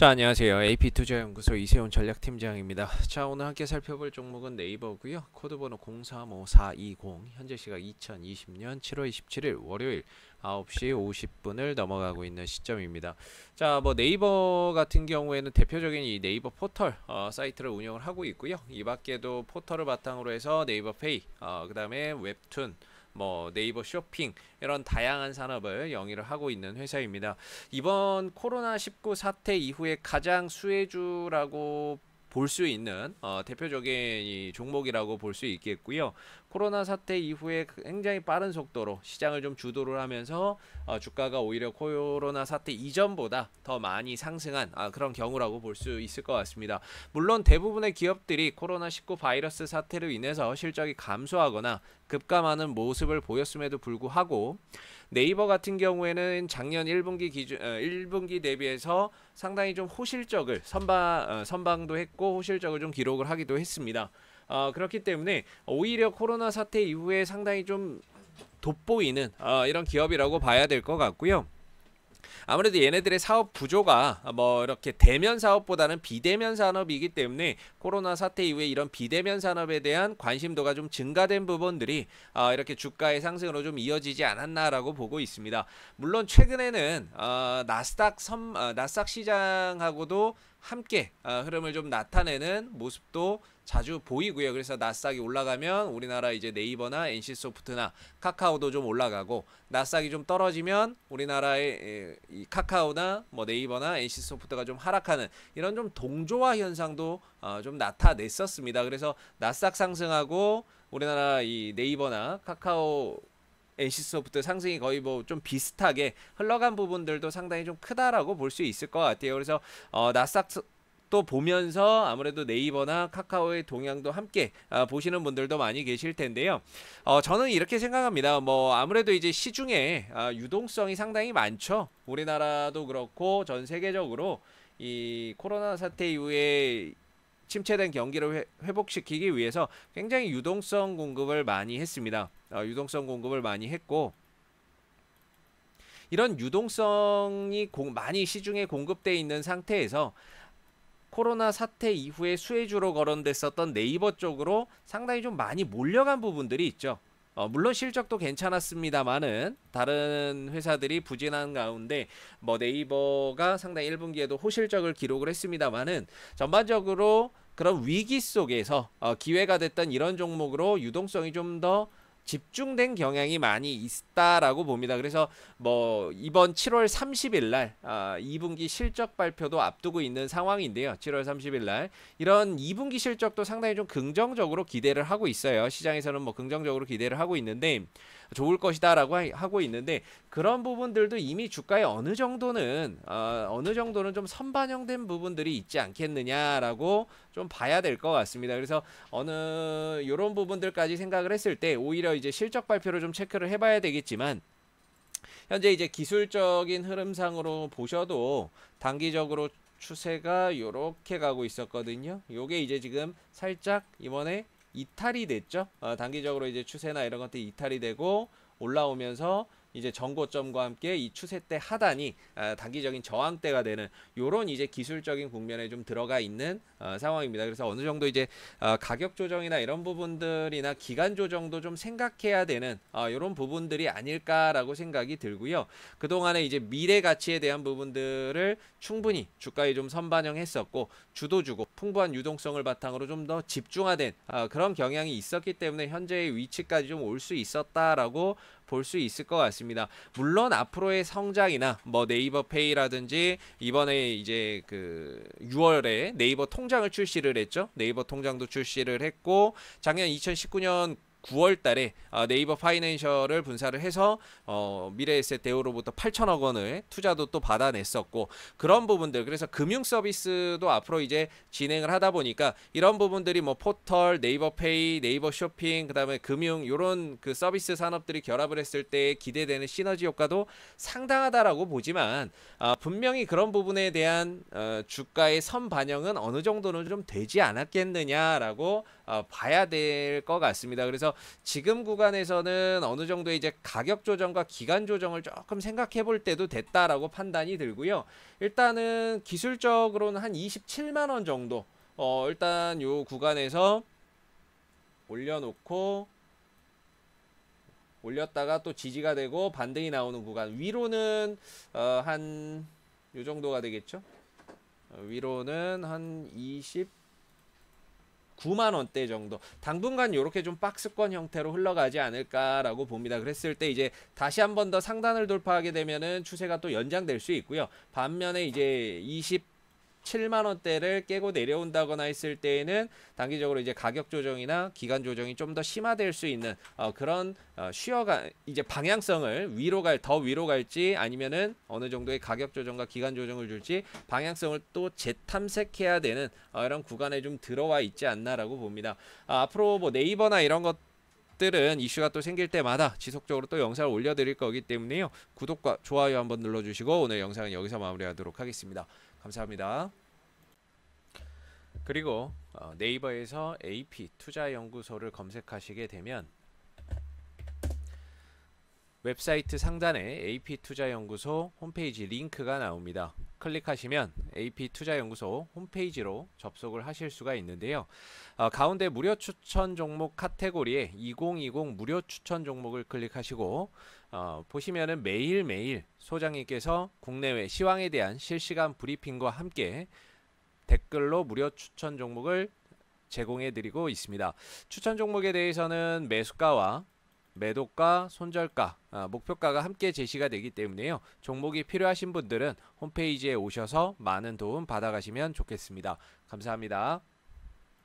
자 안녕하세요 AP투자연구소 이세훈 전략팀장입니다 자 오늘 함께 살펴볼 종목은 네이버고요 코드번호 035420 현재 시각 2020년 7월 27일 월요일 9시 50분을 넘어가고 있는 시점입니다 자뭐 네이버 같은 경우에는 대표적인 이 네이버 포털 어, 사이트를 운영을 하고 있고요 이 밖에도 포털을 바탕으로 해서 네이버 페이 어, 그 다음에 웹툰 뭐 네이버 쇼핑 이런 다양한 산업을 영위를 하고 있는 회사입니다. 이번 코로나 19 사태 이후에 가장 수혜주라고 볼수 있는 어, 대표적인 종목이라고 볼 수 있겠고요. 코로나 사태 이후에 굉장히 빠른 속도로 시장을 좀 주도를 하면서 어, 주가가 오히려 코로나 사태 이전보다 더 많이 상승한 아, 그런 경우라고 볼 수 있을 것 같습니다. 물론 대부분의 기업들이 코로나19 바이러스 사태로 인해서 실적이 감소하거나 급감하는 모습을 보였음에도 불구하고 네이버 같은 경우에는 작년 1분기 기준 1분기 어, 대비해서 상당히 좀 호실적을 선방 어, 선방도 했고 했고 호실적을 좀 기록을 하기도 했습니다. 아, 그렇기 때문에 오히려 코로나 사태 이후에 상당히 좀 돋보이는 아, 이런 기업이라고 봐야 될 것 같고요. 아무래도 얘네들의 사업 구조가 아, 뭐 이렇게 대면 사업보다는 비대면 산업이기 때문에 코로나 사태 이후에 이런 비대면 산업에 대한 관심도가 좀 증가된 부분들이 아 이렇게 주가의 상승으로 좀 이어지지 않았나라고 보고 있습니다. 물론 최근에는 어 나스닥 섬어 아, 나스닥 시장하고도 함께 어, 흐름을 좀 나타내는 모습도 자주 보이고요. 그래서 나스닥이 올라가면 우리나라 이제 네이버나 NC소프트나 카카오도 좀 올라가고 나스닥이 좀 떨어지면 우리나라의 이 카카오나 뭐 네이버나 NC소프트가 좀 하락하는 이런 좀 동조화 현상도 어, 좀 나타냈었습니다. 그래서 나스닥 상승하고 우리나라 이 네이버나 카카오 NC소프트 상승이 거의 뭐 좀 비슷하게 흘러간 부분들도 상당히 좀 크다라고 볼 수 있을 것 같아요. 그래서 어, 나스닥 또 보면서 아무래도 네이버나 카카오의 동향도 함께 아, 보시는 분들도 많이 계실 텐데요. 어, 저는 이렇게 생각합니다. 뭐 아무래도 이제 시중에 아, 유동성이 상당히 많죠. 우리나라도 그렇고 전 세계적으로 이 코로나 사태 이후에 침체된 경기를 회, 회복시키기 위해서 굉장히 유동성 공급을 많이 했습니다. 어, 유동성 공급을 많이 했고 이런 유동성이 공, 많이 시중에 공급돼 있는 상태에서 코로나 사태 이후에 수혜주로 거론됐었던 네이버 쪽으로 상당히 좀 많이 몰려간 부분들이 있죠. 어, 물론 실적도 괜찮았습니다만은 다른 회사들이 부진한 가운데 뭐 네이버가 상당히 1분기에도 호실적을 기록을 했습니다만은 전반적으로 그런 위기 속에서 어, 기회가 됐던 이런 종목으로 유동성이 좀더 집중된 경향이 많이 있다라고 봅니다. 그래서 뭐 이번 7월 30일 날 아, 2분기 실적 발표도 앞두고 있는 상황인데요. 7월 30일 날 이런 2분기 실적도 상당히 좀 긍정적으로 기대를 하고 있어요. 시장에서는 뭐 긍정적으로 기대를 하고 있는데 좋을 것이다라고 하고 있는데 그런 부분들도 이미 주가에 어느 정도는 어, 느 정도는 좀 선반영된 부분들이 있지 않겠느냐라고 좀 봐야 될 것 같습니다. 그래서 어느 이런 부분들까지 생각을 했을 때 오히려 이제 실적 발표를 좀 체크를 해봐야 되겠지만 현재 이제 기술적인 흐름상으로 보셔도 단기적으로 추세가 이렇게 가고 있었거든요. 요게 이제 지금 살짝 이번에 이탈이 됐죠. 어, 단기적으로 이제 추세나 이런 것들이 이탈이 되고 올라오면서 이제 전고점과 함께 이추세때 하단이 아, 단기적인 저항대가 되는 요런 이제 기술적인 국면에 좀 들어가 있는 어, 상황입니다. 그래서 어느 정도 이제 어, 가격 조정이나 이런 부분들이나 기간 조정도 좀 생각해야 되는 어, 이런 부분들이 아닐까라고 생각이 들고요. 그동안에 이제 미래 가치에 대한 부분들을 충분히 주가에 좀 선반영했었고 주도주고 풍부한 유동성을 바탕으로 좀 더 집중화된 어, 그런 경향이 있었기 때문에 현재의 위치까지 좀 올 수 있었다라고 볼수 있을 것 같습니다. 물론 앞으로의 성장이나 뭐 네이버 페이라든지 이번에 이제 그 6월에 네이버 통장을 출시를 했죠. 네이버 통장도 출시를 했고 작년 2019년 9월 달에 아, 네이버 파이낸셜을 분사를 해서 어, 미래에셋 대우로부터 8천억 원을 투자도 또 받아냈었고 그런 부분들 그래서 금융 서비스도 앞으로 이제 진행을 하다 보니까 이런 부분들이 뭐 포털, 네이버 페이, 네이버 쇼핑 그다음에 금융 요런 그 서비스 산업들이 결합을 했을 때 기대되는 시너지 효과도 상당하다라고 보지만 아, 분명히 그런 부분에 대한 어, 주가의 선 반영은 어느 정도는 좀 되지 않았겠느냐라고 어, 봐야 될 것 같습니다. 그래서 지금 구간에서는 어느 정도 이제 가격 조정과 기간 조정을 조금 생각해 볼 때도 됐다라고 판단이 들고요. 일단은 기술적으로는 한 27만 원 정도 어, 일단 요 구간에서 올려놓고 올렸다가 또 지지가 되고 반등이 나오는 구간 위로는 어, 한요 정도가 되겠죠. 어, 위로는 한20 9만 원대 정도 당분간 이렇게 좀 박스권 형태로 흘러가지 않을까라고 봅니다. 그랬을 때 이제 다시 한 번 더 상단을 돌파하게 되면은 추세가 또 연장될 수 있고요. 반면에 이제 20 7만 원대를 깨고 내려온다거나 했을 때에는 단기적으로 이제 가격 조정이나 기간 조정이 좀 더 심화될 수 있는 어, 그런 어, 쉬어가 이제 방향성을 위로 갈 더 위로 갈지 아니면은 어느 정도의 가격 조정과 기간 조정을 줄지 방향성을 또 재탐색해야 되는 어, 이런 구간에 좀 들어와 있지 않나라고 봅니다. 아, 앞으로 뭐 네이버나 이런 것 것들은 이슈가 또 생길 때마다 지속적으로 또 영상을 올려드릴 거기 때문에요. 구독과 좋아요 한번 눌러주시고 오늘 영상은 여기서 마무리하도록 하겠습니다. 감사합니다. 그리고 어, 네이버에서 AP 투자연구소를 검색하시게 되면 웹사이트 상단에 AP투자연구소 홈페이지 링크가 나옵니다. 클릭하시면 AP투자연구소 홈페이지로 접속을 하실 수가 있는데요. 어, 가운데 무료 추천 종목 카테고리에 2020 무료 추천 종목을 클릭하시고 어, 보시면은 매일매일 소장님께서 국내외 시황에 대한 실시간 브리핑과 함께 댓글로 무료 추천 종목을 제공해 드리고 있습니다. 추천 종목에 대해서는 매수가와 매도가, 손절가, 아, 목표가가 함께 제시가 되기 때문에요. 종목이 필요하신 분들은 홈페이지에 오셔서 많은 도움 받아가시면 좋겠습니다. 감사합니다.